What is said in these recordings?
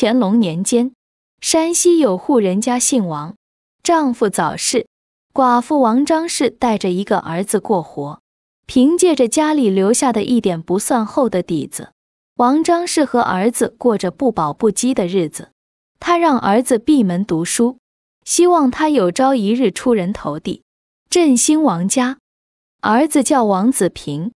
乾隆年间，山西有户人家姓王，丈夫早逝，寡妇王张氏带着一个儿子过活。凭借着家里留下的一点不算厚的底子，王张氏和儿子过着不饱不饥的日子。她让儿子闭门读书，希望他有朝一日出人头地，振兴王家。儿子叫王子平，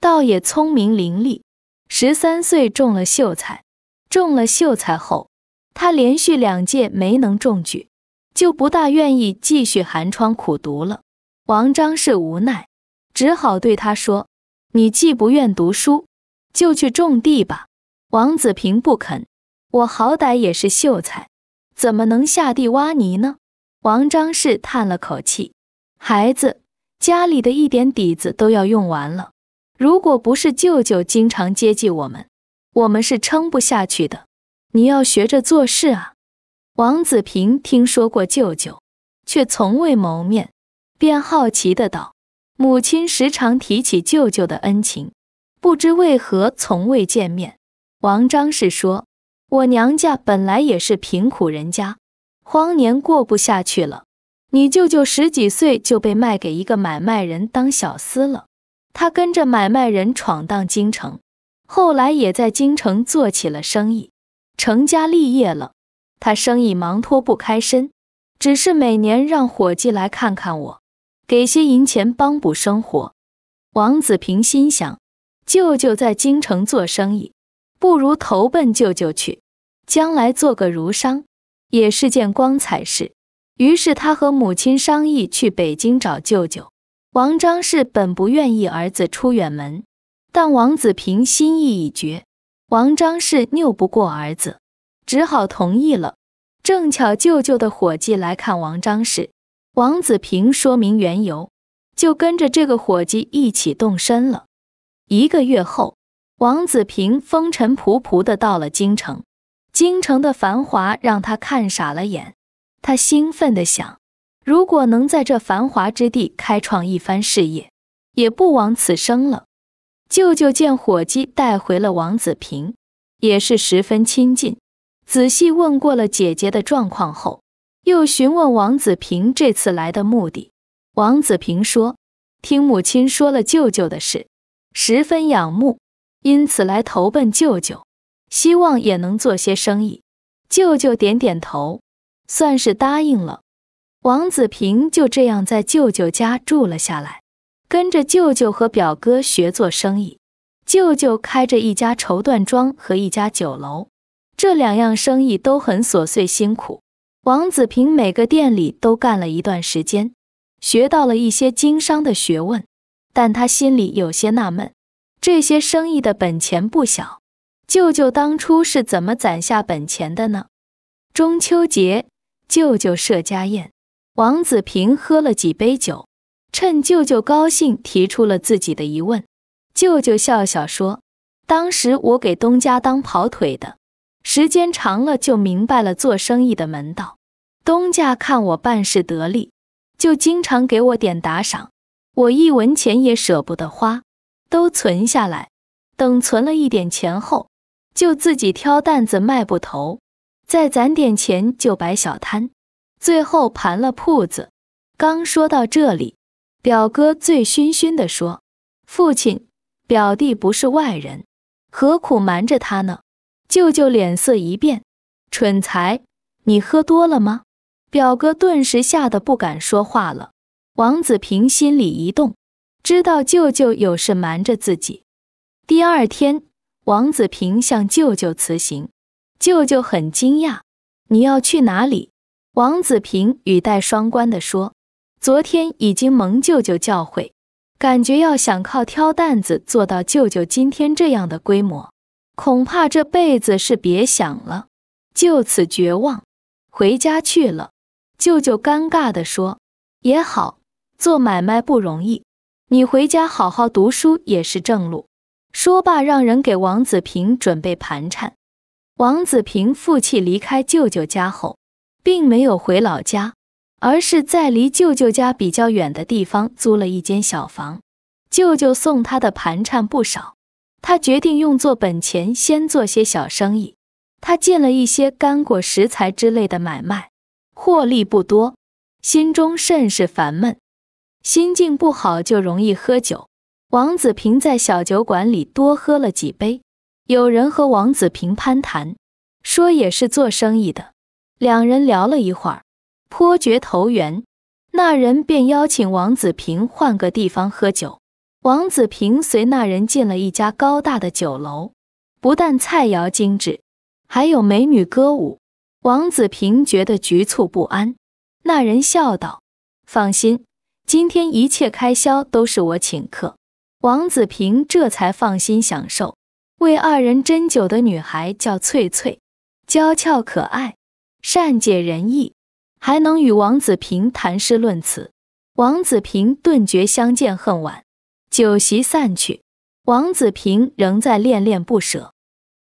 倒也聪明伶俐，十三岁中了秀才。中了秀才后，他连续两届没能中举，就不大愿意继续寒窗苦读了。王章氏无奈，只好对他说：“你既不愿读书，就去种地吧。”王子平不肯：“我好歹也是秀才，怎么能下地挖泥呢？”王章氏叹了口气：“孩子，家里的一点底子都要用完了，如果不是舅舅经常接济我们。”我们是撑不下去的，你要学着做事啊！王子平听说过舅舅，却从未谋面，便好奇的道：“母亲时常提起舅舅的恩情，不知为何从未见面。”王章氏说：“我娘家本来也是贫苦人家，荒年过不下去了，你舅舅十几岁就被卖给一个买卖人当小厮了，他跟着买卖人闯荡京城。”后来也在京城做起了生意，成家立业了。他生意忙，脱不开身，只是每年让伙计来看看我，给些银钱帮补生活。王子平心想，舅舅在京城做生意，不如投奔舅舅去，将来做个儒商，也是件光彩事。于是他和母亲商议去北京找舅舅。王章氏本不愿意儿子出远门。但王子平心意已决，王章氏拗不过儿子，只好同意了。正巧舅舅的伙计来看王章氏，王子平说明缘由，就跟着这个伙计一起动身了。一个月后，王子平风尘仆仆的到了京城，京城的繁华让他看傻了眼，他兴奋的想：如果能在这繁华之地开创一番事业，也不枉此生了。舅舅见伙计带回了王子平，也是十分亲近。仔细问过了姐姐的状况后，又询问王子平这次来的目的。王子平说：“听母亲说了舅舅的事，十分仰慕，因此来投奔舅舅，希望也能做些生意。”舅舅点点头，算是答应了。王子平就这样在舅舅家住了下来。跟着舅舅和表哥学做生意，舅舅开着一家绸缎庄和一家酒楼，这两样生意都很琐碎辛苦。王子平每个店里都干了一段时间，学到了一些经商的学问，但他心里有些纳闷，这些生意的本钱不小，舅舅当初是怎么攒下本钱的呢？中秋节，舅舅设家宴，王子平喝了几杯酒。趁舅舅高兴，提出了自己的疑问。舅舅笑笑说：“当时我给东家当跑腿的，时间长了就明白了做生意的门道。东家看我办事得力，就经常给我点打赏。我一文钱也舍不得花，都存下来。等存了一点钱后，就自己挑担子卖布头，再攒点钱就摆小摊，最后盘了铺子。”刚说到这里。表哥醉醺醺地说：“父亲，表弟不是外人，何苦瞒着他呢？”舅舅脸色一变：“蠢才，你喝多了吗？”表哥顿时吓得不敢说话了。王子平心里一动，知道舅舅有事瞒着自己。第二天，王子平向舅舅辞行，舅舅很惊讶：“你要去哪里？”王子平语带双关地说。昨天已经蒙舅舅教诲，感觉要想靠挑担子做到舅舅今天这样的规模，恐怕这辈子是别想了。就此绝望，回家去了。舅舅尴尬地说：“也好，做买卖不容易，你回家好好读书也是正路。”说罢，让人给王子平准备盘缠。王子平负气离开舅舅家后，并没有回老家。而是在离舅舅家比较远的地方租了一间小房，舅舅送他的盘缠不少，他决定用作本钱，先做些小生意。他进了一些干果、食材之类的买卖，获利不多，心中甚是烦闷。心境不好就容易喝酒。王子平在小酒馆里多喝了几杯，有人和王子平攀谈，说也是做生意的，两人聊了一会儿。颇觉投缘，那人便邀请王子平换个地方喝酒。王子平随那人进了一家高大的酒楼，不但菜肴精致，还有美女歌舞。王子平觉得局促不安，那人笑道：“放心，今天一切开销都是我请客。”王子平这才放心享受。为二人斟酒的女孩叫翠翠，娇俏可爱，善解人意。还能与王子平谈诗论词，王子平顿觉相见恨晚。酒席散去，王子平仍在恋恋不舍。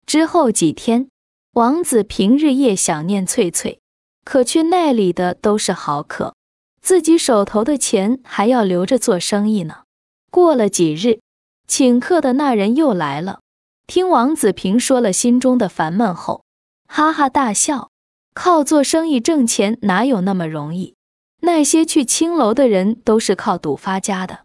之后几天，王子平日夜想念翠翠，可去那里的都是豪客，自己手头的钱还要留着做生意呢。过了几日，请客的那人又来了，听王子平说了心中的烦闷后，哈哈大笑。靠做生意挣钱哪有那么容易？那些去青楼的人都是靠赌发家的。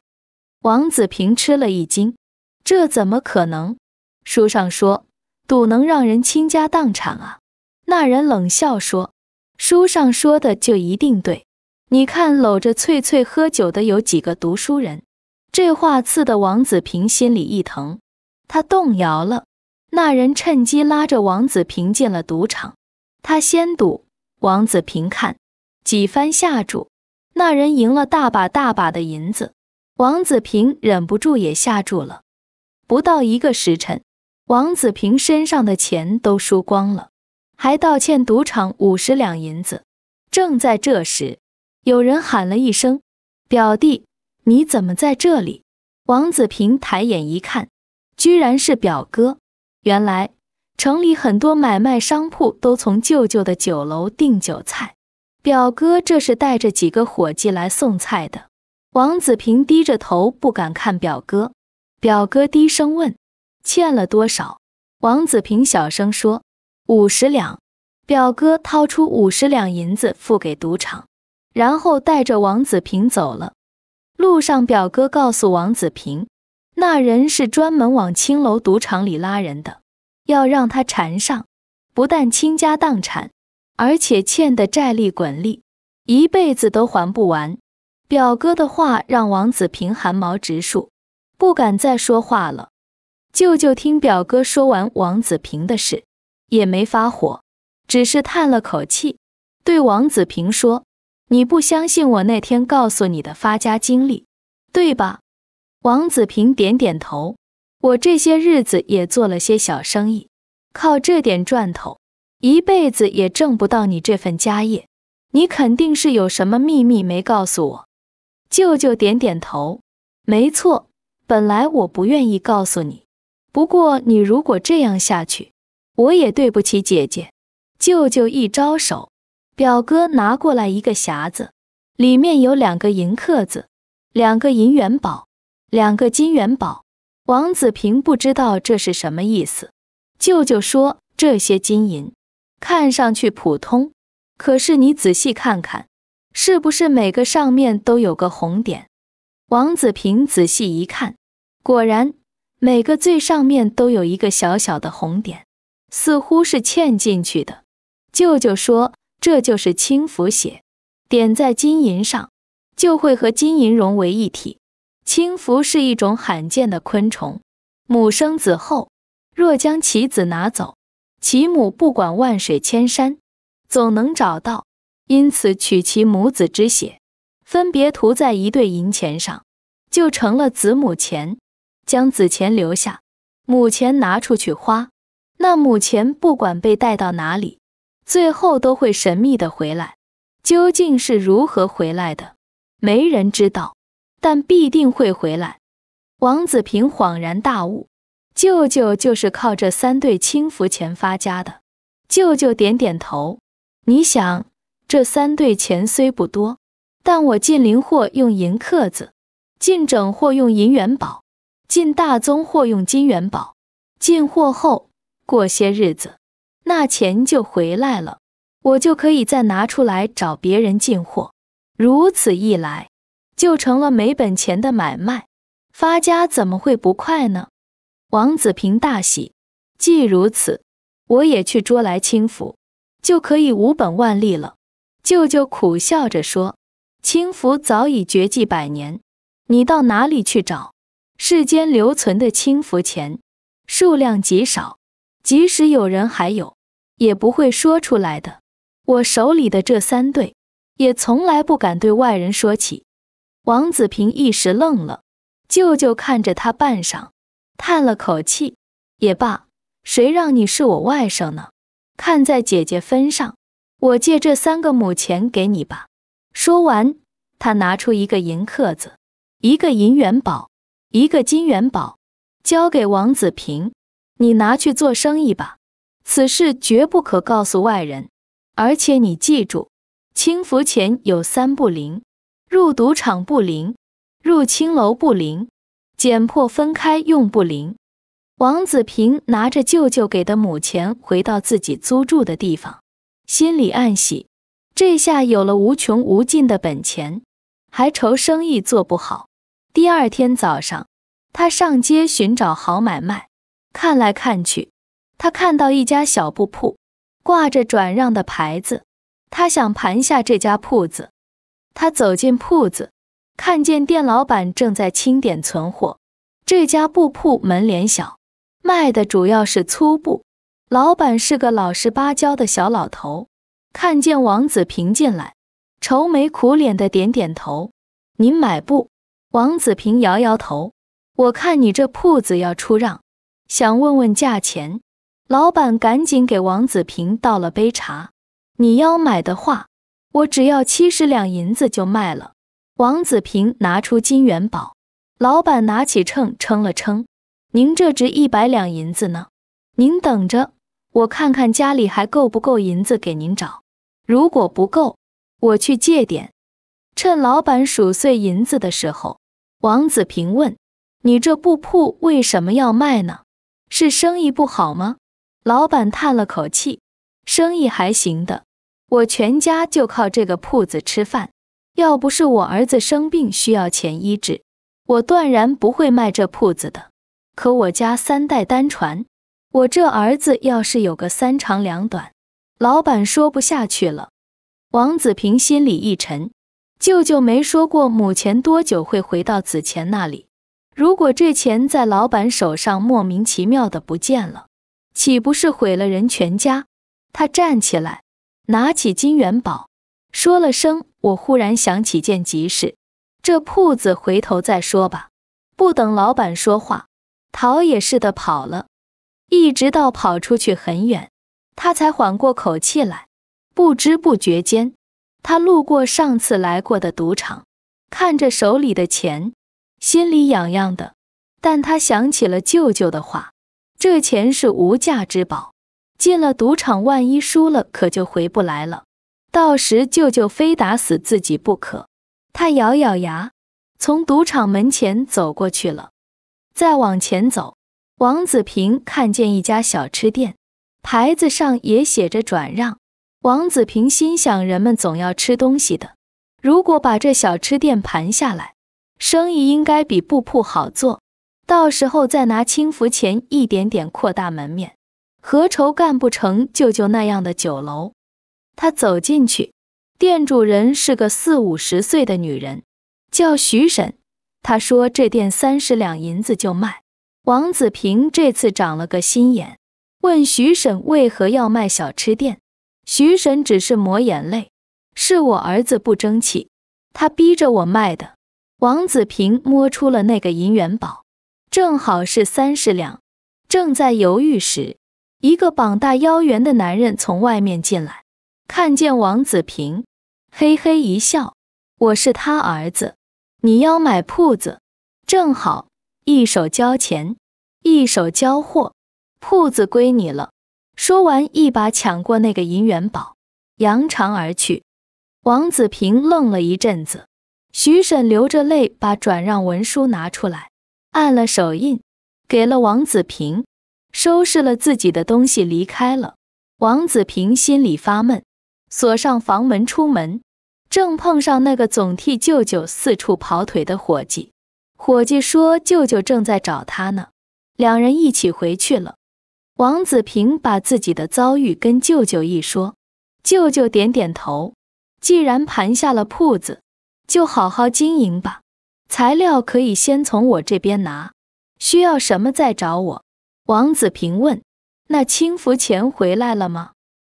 王子平吃了一惊，这怎么可能？书上说赌能让人倾家荡产啊！那人冷笑说：“书上说的就一定对？你看搂着翠翠喝酒的有几个读书人？”这话刺得王子平心里一疼，他动摇了。那人趁机拉着王子平进了赌场。他先赌，王子平看几番下注，那人赢了大把大把的银子，王子平忍不住也下注了。不到一个时辰，王子平身上的钱都输光了，还道歉赌场五十两银子。正在这时，有人喊了一声：“表弟，你怎么在这里？”王子平抬眼一看，居然是表哥。原来。城里很多买卖商铺都从舅舅的酒楼订酒菜，表哥这是带着几个伙计来送菜的。王子平低着头不敢看表哥，表哥低声问：“欠了多少？”王子平小声说：“五十两。”表哥掏出五十两银子付给赌场，然后带着王子平走了。路上，表哥告诉王子平，那人是专门往青楼赌场里拉人的。要让他缠上，不但倾家荡产，而且欠的债利滚利，一辈子都还不完。表哥的话让王子平寒毛直竖，不敢再说话了。舅舅听表哥说完王子平的事，也没发火，只是叹了口气，对王子平说：“你不相信我那天告诉你的发家经历，对吧？”王子平点点头。我这些日子也做了些小生意，靠这点赚头，一辈子也挣不到你这份家业。你肯定是有什么秘密没告诉我。舅舅点点头，没错。本来我不愿意告诉你，不过你如果这样下去，我也对不起姐姐。舅舅一招手，表哥拿过来一个匣子，里面有两个银刻子，两个银元宝，两个金元宝。王子平不知道这是什么意思。舅舅说：“这些金银看上去普通，可是你仔细看看，是不是每个上面都有个红点？”王子平仔细一看，果然每个最上面都有一个小小的红点，似乎是嵌进去的。舅舅说：“这就是青浮血，点在金银上，就会和金银融为一体。”轻浮是一种罕见的昆虫，母生子后，若将其子拿走，其母不管万水千山，总能找到。因此，取其母子之血，分别涂在一对银钱上，就成了子母钱。将子钱留下，母钱拿出去花，那母钱不管被带到哪里，最后都会神秘的回来。究竟是如何回来的，没人知道。但必定会回来。王子平恍然大悟，舅舅就是靠这三对轻浮钱发家的。舅舅点点头，你想，这三对钱虽不多，但我进灵货用银刻子，进整货用银元宝，进大宗货用金元宝。进货后过些日子，那钱就回来了，我就可以再拿出来找别人进货。如此一来。就成了没本钱的买卖，发家怎么会不快呢？王子平大喜，既如此，我也去捉来清福，就可以无本万利了。舅舅苦笑着说：“清福早已绝迹百年，你到哪里去找？世间留存的清福钱数量极少，即使有人还有，也不会说出来的。我手里的这三对，也从来不敢对外人说起。”王子平一时愣了，舅舅看着他半晌，叹了口气：“也罢，谁让你是我外甥呢？看在姐姐分上，我借这三个母钱给你吧。”说完，他拿出一个银刻子，一个银元宝，一个金元宝，交给王子平：“你拿去做生意吧。此事绝不可告诉外人，而且你记住，清福钱有三不灵。”入赌场不灵，入青楼不灵，捡破分开用不灵。王子平拿着舅舅给的母钱回到自己租住的地方，心里暗喜，这下有了无穷无尽的本钱，还愁生意做不好？第二天早上，他上街寻找好买卖，看来看去，他看到一家小布铺，挂着转让的牌子，他想盘下这家铺子。他走进铺子，看见店老板正在清点存货。这家布铺门脸小，卖的主要是粗布。老板是个老实巴交的小老头，看见王子平进来，愁眉苦脸的点点头：“您买布？”王子平摇摇头：“我看你这铺子要出让，想问问价钱。”老板赶紧给王子平倒了杯茶：“你要买的话。”我只要七十两银子就卖了。王子平拿出金元宝，老板拿起秤称了称：“您这值一百两银子呢？您等着，我看看家里还够不够银子给您找。如果不够，我去借点。”趁老板数碎银子的时候，王子平问：“你这布铺为什么要卖呢？是生意不好吗？”老板叹了口气：“生意还行的。”我全家就靠这个铺子吃饭，要不是我儿子生病需要钱医治，我断然不会卖这铺子的。可我家三代单传，我这儿子要是有个三长两短，老板说不下去了。王子平心里一沉，舅舅没说过母钱多久会回到子钱那里。如果这钱在老板手上莫名其妙的不见了，岂不是毁了人全家？他站起来。拿起金元宝，说了声：“我忽然想起件急事，这铺子回头再说吧。”不等老板说话，逃也似的跑了。一直到跑出去很远，他才缓过口气来。不知不觉间，他路过上次来过的赌场，看着手里的钱，心里痒痒的。但他想起了舅舅的话：“这钱是无价之宝。”进了赌场，万一输了，可就回不来了。到时舅舅非打死自己不可。他咬咬牙，从赌场门前走过去了。再往前走，王子平看见一家小吃店，牌子上也写着转让。王子平心想：人们总要吃东西的，如果把这小吃店盘下来，生意应该比布铺好做。到时候再拿青福钱一点点扩大门面。何愁干不成？舅舅那样的酒楼，他走进去，店主人是个四五十岁的女人，叫徐婶。她说这店三十两银子就卖。王子平这次长了个心眼，问徐婶为何要卖小吃店。徐婶只是抹眼泪，是我儿子不争气，他逼着我卖的。王子平摸出了那个银元宝，正好是三十两。正在犹豫时，一个膀大腰圆的男人从外面进来，看见王子平，嘿嘿一笑：“我是他儿子，你要买铺子，正好一手交钱，一手交货，铺子归你了。”说完，一把抢过那个银元宝，扬长而去。王子平愣了一阵子，徐婶流着泪把转让文书拿出来，按了手印，给了王子平。收拾了自己的东西，离开了。王子平心里发闷，锁上房门，出门，正碰上那个总替舅舅四处跑腿的伙计。伙计说：“舅舅正在找他呢。”两人一起回去了。王子平把自己的遭遇跟舅舅一说，舅舅点点头：“既然盘下了铺子，就好好经营吧。材料可以先从我这边拿，需要什么再找我。”王子平问：“那清福钱回来了吗？”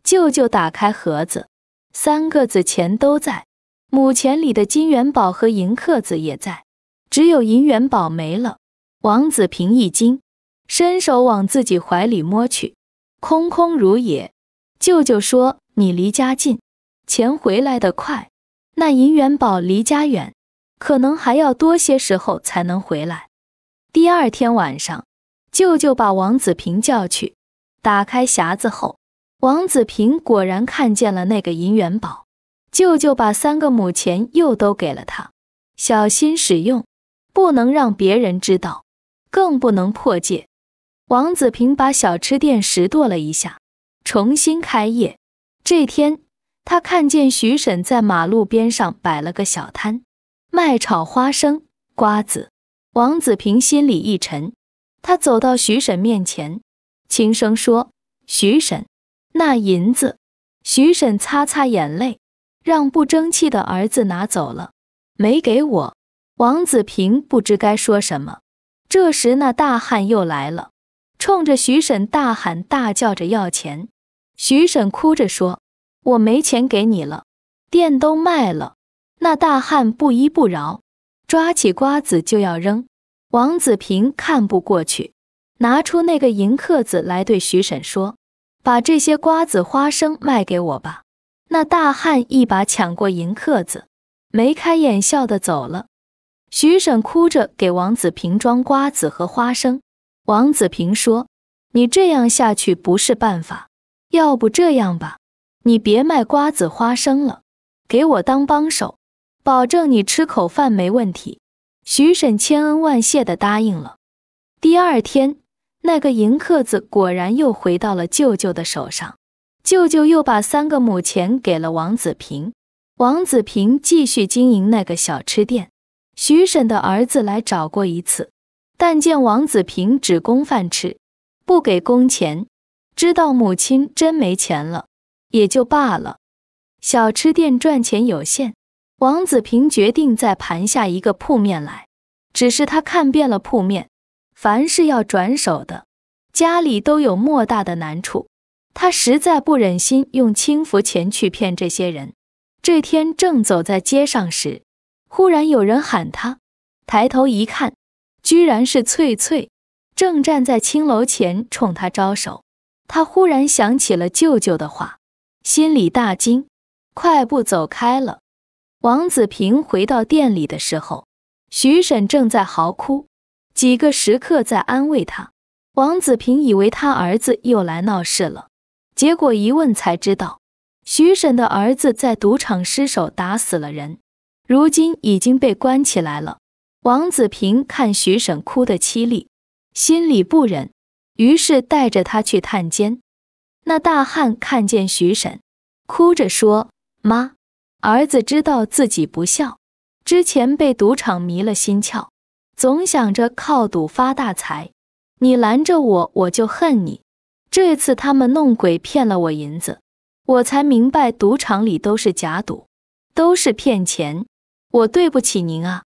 舅舅打开盒子，三个子钱都在，母钱里的金元宝和银刻子也在，只有银元宝没了。王子平一惊，伸手往自己怀里摸去，空空如也。舅舅说：“你离家近，钱回来的快；那银元宝离家远，可能还要多些时候才能回来。”第二天晚上。舅舅把王子平叫去，打开匣子后，王子平果然看见了那个银元宝。舅舅把三个母钱又都给了他，小心使用，不能让别人知道，更不能破戒。王子平把小吃店拾掇了一下，重新开业。这天，他看见徐婶在马路边上摆了个小摊，卖炒花生、瓜子。王子平心里一沉。他走到徐婶面前，轻声说：“徐婶，那银子。”徐婶擦擦眼泪，让不争气的儿子拿走了，没给我。王子平不知该说什么。这时，那大汉又来了，冲着徐婶大喊大叫着要钱。徐婶哭着说：“我没钱给你了，店都卖了。”那大汉不依不饶，抓起瓜子就要扔。王子平看不过去，拿出那个银刻子来，对徐婶说：“把这些瓜子、花生卖给我吧。”那大汉一把抢过银刻子，眉开眼笑的走了。徐婶哭着给王子平装瓜子和花生。王子平说：“你这样下去不是办法，要不这样吧，你别卖瓜子、花生了，给我当帮手，保证你吃口饭没问题。”徐婶千恩万谢地答应了。第二天，那个银刻子果然又回到了舅舅的手上。舅舅又把三个母钱给了王子平。王子平继续经营那个小吃店。徐婶的儿子来找过一次，但见王子平只供饭吃，不给工钱，知道母亲真没钱了，也就罢了。小吃店赚钱有限。王子平决定再盘下一个铺面来，只是他看遍了铺面，凡是要转手的，家里都有莫大的难处，他实在不忍心用轻浮钱去骗这些人。这天正走在街上时，忽然有人喊他，抬头一看，居然是翠翠，正站在青楼前冲他招手。他忽然想起了舅舅的话，心里大惊，快步走开了。王子平回到店里的时候，徐婶正在嚎哭，几个食客在安慰他。王子平以为他儿子又来闹事了，结果一问才知道，徐婶的儿子在赌场失手打死了人，如今已经被关起来了。王子平看徐婶哭得凄厉，心里不忍，于是带着他去探监。那大汉看见徐婶，哭着说：“妈。”儿子知道自己不孝，之前被赌场迷了心窍，总想着靠赌发大财。你拦着我，我就恨你。这次他们弄鬼骗了我银子，我才明白赌场里都是假赌，都是骗钱。我对不起您啊！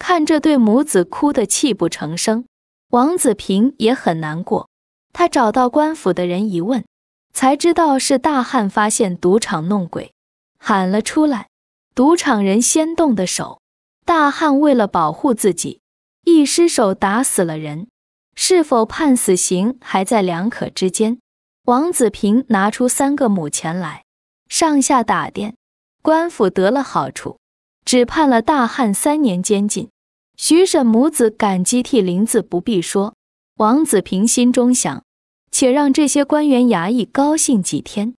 看这对母子哭得泣不成声，王子平也很难过。他找到官府的人一问，才知道是大汉发现赌场弄鬼。喊了出来，赌场人先动的手，大汉为了保护自己，一失手打死了人，是否判死刑还在两可之间。王子平拿出三个母钱来，上下打点，官府得了好处，只判了大汉三年监禁。徐婶母子感激涕零，自不必说。王子平心中想，且让这些官员衙役高兴几天。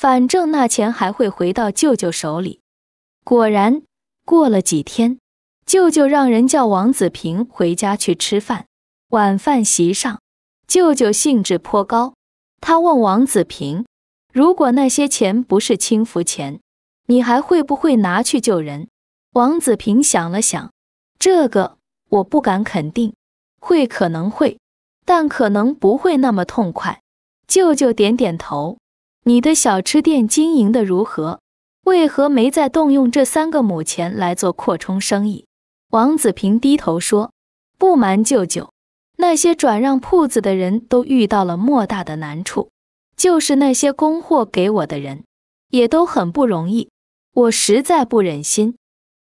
反正那钱还会回到舅舅手里。果然，过了几天，舅舅让人叫王子平回家去吃饭。晚饭席上，舅舅兴致颇高，他问王子平：“如果那些钱不是清福钱，你还会不会拿去救人？”王子平想了想：“这个我不敢肯定，会可能会，但可能不会那么痛快。”舅舅点点头。你的小吃店经营的如何？为何没再动用这三个母钱来做扩充生意？王子平低头说：“不瞒舅舅，那些转让铺子的人都遇到了莫大的难处，就是那些供货给我的人，也都很不容易。我实在不忍心。”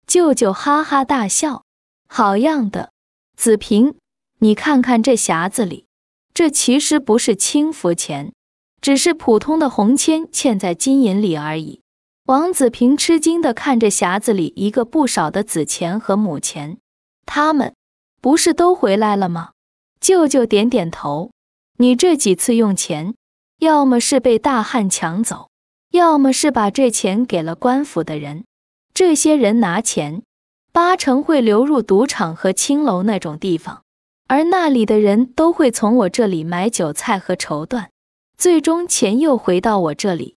舅舅哈哈大笑：“好样的，子平，你看看这匣子里，这其实不是轻浮钱。”只是普通的红铅嵌在金银里而已。王子平吃惊地看着匣子里一个不少的子钱和母钱，他们不是都回来了吗？舅舅点点头。你这几次用钱，要么是被大汉抢走，要么是把这钱给了官府的人。这些人拿钱，八成会流入赌场和青楼那种地方，而那里的人都会从我这里买酒菜和绸缎。最终钱又回到我这里，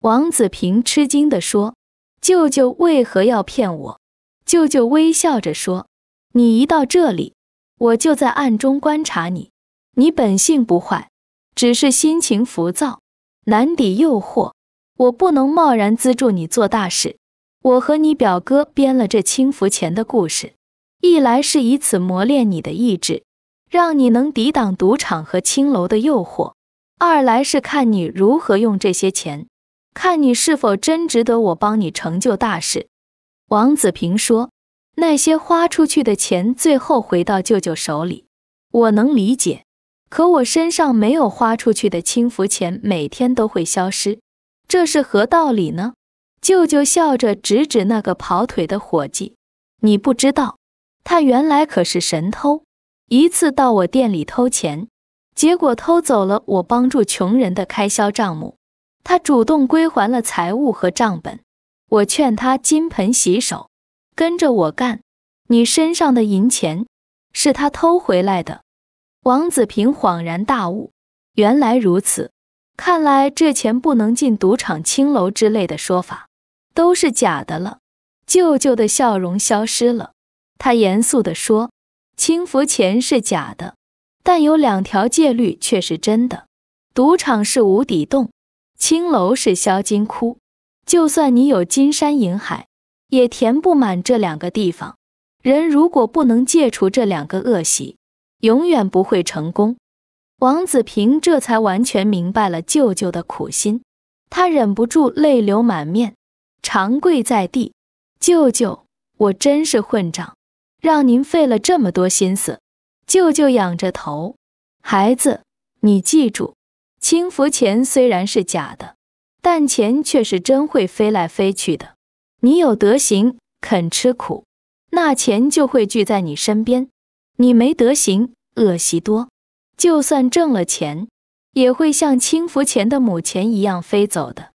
王子平吃惊地说：“舅舅为何要骗我？”舅舅微笑着说：“你一到这里，我就在暗中观察你。你本性不坏，只是心情浮躁，难抵诱惑。我不能贸然资助你做大事。我和你表哥编了这轻浮钱的故事，一来是以此磨练你的意志，让你能抵挡赌场和青楼的诱惑。”二来是看你如何用这些钱，看你是否真值得我帮你成就大事。”王子平说，“那些花出去的钱最后回到舅舅手里，我能理解。可我身上没有花出去的轻浮钱，每天都会消失，这是何道理呢？”舅舅笑着指指那个跑腿的伙计，“你不知道，他原来可是神偷，一次到我店里偷钱。”结果偷走了我帮助穷人的开销账目，他主动归还了财物和账本。我劝他金盆洗手，跟着我干。你身上的银钱，是他偷回来的。王子平恍然大悟，原来如此。看来这钱不能进赌场、青楼之类的说法，都是假的了。舅舅的笑容消失了，他严肃地说：“轻浮钱是假的。”但有两条戒律却是真的：赌场是无底洞，青楼是销金窟。就算你有金山银海，也填不满这两个地方。人如果不能戒除这两个恶习，永远不会成功。王子平这才完全明白了舅舅的苦心，他忍不住泪流满面，长跪在地：“舅舅，我真是混账，让您费了这么多心思。”舅舅仰着头，孩子，你记住，轻浮钱虽然是假的，但钱却是真会飞来飞去的。你有德行，肯吃苦，那钱就会聚在你身边；你没德行，恶习多，就算挣了钱，也会像轻浮钱的母钱一样飞走的。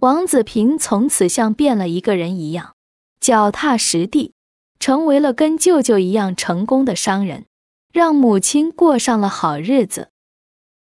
王子平从此像变了一个人一样，脚踏实地，成为了跟舅舅一样成功的商人。让母亲过上了好日子。